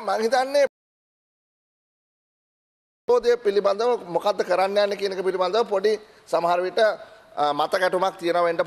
මං හිතන්නේ බෝධය පිළිබඳව මොකද්ද කරන්න යන්නේ කියන එක පිළිබඳව පොඩි සමහර විට මතකැටුමක් තියෙනවෙන්ට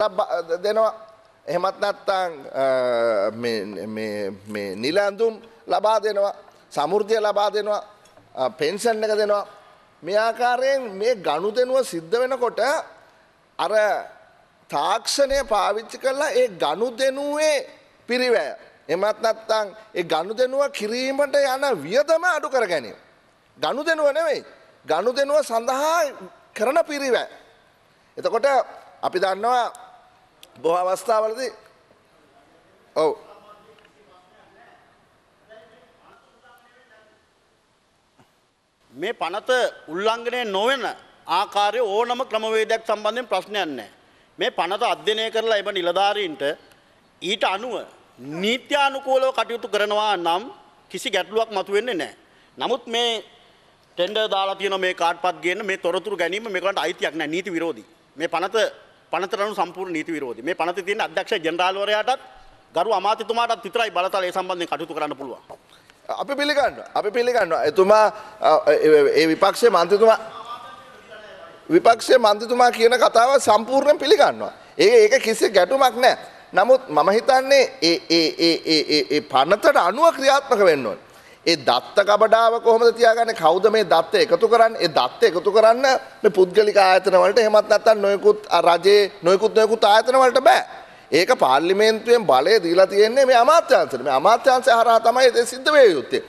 දෙනවා එහෙමත් නැත්තං මේ නිලඇඳුම් ලබා දෙනවා සමෘතිය ලබා දෙනවා පෙන්සන් එක දෙනවා මේ ආකාරයෙන් මේ ගණු දෙනුව සිද්ධ වෙනකොට අර තාක්ෂණය පාවිච්චි කරලා ඒ ගණු දෙනුවේ පිරිවැය එමත් නැත්තං ඒ ගණු දෙනුව කිරීමට යන වියදම අඩු කර ගැනීම. ගණු දෙනුව නෙවෙයි ගණු දෙනුව සඳහා කරන පිරිවැ. එතකොට අපි දන්නවා බොහෝ අවස්ථාවලදී ඔව් මේ පනත උල්ලංඝනය නොවන ආකාරය ඕනම ක්‍රමවේදයක් සම්බන්ධයෙන් ප්‍රශ්නයක් නැහැ. මේ පනත අධ්‍යයනය කරලා එම නිලධාරීන්ට ඊට අනුව නීත්‍යානුකූලව කටයුතු කරනවා නම් කිසි ගැටලුවක් මතුවෙන්නේ නැහැ. නමුත් මේ ටෙන්ඩර් දාලා තියෙන මේ කාඩ්පත් ගේන්න මේ තොරතුරු ගැනීම මේකට අයිතියක් නැහැ නීති විරෝධී. මේ පනත පනතරනු සම්පූර්ණ නීති විරෝධී. මේ පනතේ තියෙන අධ්‍යක්ෂ ජෙනරාල්වරයාටත් ගරු අමාත්‍යතුමාටත් විතරයි බලතල ඒ සම්බන්ධයෙන් කටයුතු කරන්න පුළුවන්. අපි පිළිගන්න අපි පිළිගන්න එතුමා ඒ විපක්ෂය මන්තතුමා විපක්ෂය මන්තතුමා කියන කතාව සම්පූර්ණයෙන් පිළිගන්නවා. ඒ ඒක කිසි ගැටුමක් නෑ. නමුත් මම හිතන්නේ ඒ පනතට අනුව ක්‍රියාත්මක වෙන්න ඕනේ. ඒ දත්ත ගබඩාව කොහොමද තියාගන්නේ කවුද මේ දත්ත එකතු කරන්නේ ඒ දත්ත එකතු කරන්න මේ පුද්ගලික ආයතන වලට එහෙමත් නැත්නම් නොයෙකුත් රජයේ නොයෙකුත් නොයෙකුත් ආයතන වලට බෑ ඒක පාර්ලිමේන්තුවෙන් බලය දීලා තියෙන්නේ මේ අමාත්‍යාංශයට මේ අමාත්‍යාංශය හරහා තමයි ඒ සිද්ධ වෙ යුත්තේ